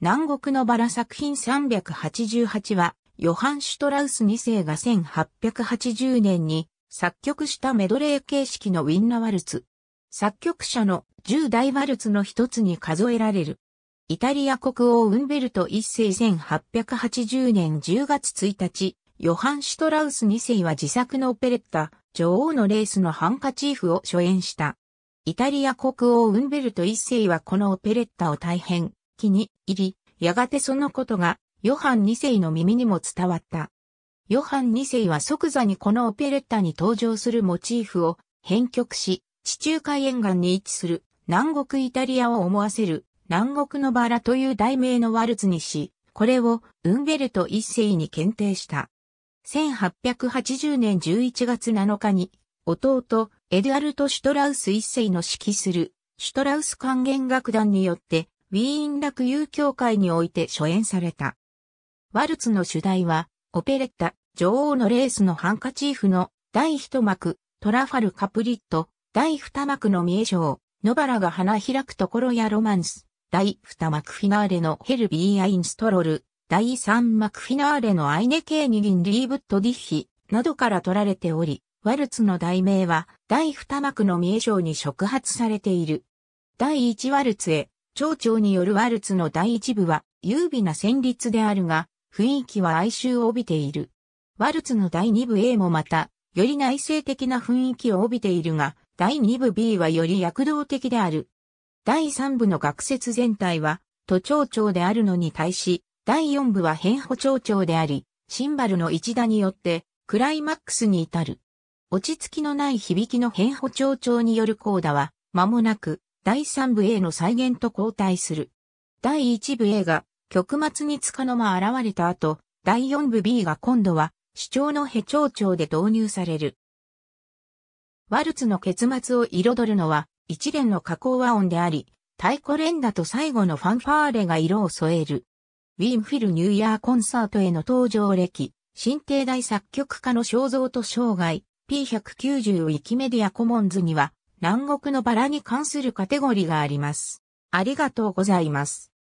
南国のバラ作品388は、ヨハン・シュトラウス2世が1880年に作曲したメドレー形式のウィンナワルツ。作曲者の10大ワルツの一つに数えられる。イタリア国王ウンベルト1世1880年10月1日、ヨハン・シュトラウス2世は自作のオペレッタ、女王のレースのハンカチーフを初演した。イタリア国王ウンベルト1世はこのオペレッタを大変気に入り、やがてそのことが、ヨハン二世の耳にも伝わった。ヨハン二世は即座にこのオペレッタに登場するモチーフを編曲し、地中海沿岸に位置する南国イタリアを思わせる南国のバラという題名のワルツにし、これをウンベルト一世に検定した。1880年11月7日に、弟、エドアルト・シュトラウス一世の指揮する、シュトラウス管弦楽団によって、ウィーン楽友協会において初演された。ワルツの主題は、オペレッタ、女王のレースのハンカチーフの第一幕、トラファル・カプリット、第二幕の名称、賞、野原が花開くところやロマンス、第二幕フィナーレのヘルビー・アインストロル、第三幕フィナーレのアイネケーニギン・リーブット・ディッヒ、などから取られており、ワルツの題名は、第二幕の名称賞に触発されている。第一ワルツへ、町長によるワルツの第一部は、優美な旋律であるが、雰囲気は哀愁を帯びている。ワルツの第二部 A もまた、より内省的な雰囲気を帯びているが、第二部 B はより躍動的である。第三部の学説全体は、都町長であるのに対し、第四部は変歩町長であり、シンバルの一打によって、クライマックスに至る。落ち着きのない響きの変歩町長によるコーダは、間もなく、第3部 A の再現と交代する。第1部 A が曲末に束の間現れた後、第4部 B が今度は主張のヘ長調で導入される。ワルツの結末を彩るのは一連の加工和音であり、太鼓連打と最後のファンファーレが色を添える。ウィンフィルニューイヤーコンサートへの登場歴、新帝大作曲家の肖像と生涯、P190 ウキメディアコモンズには、南国のバラに関するカテゴリがあります。ありがとうございます。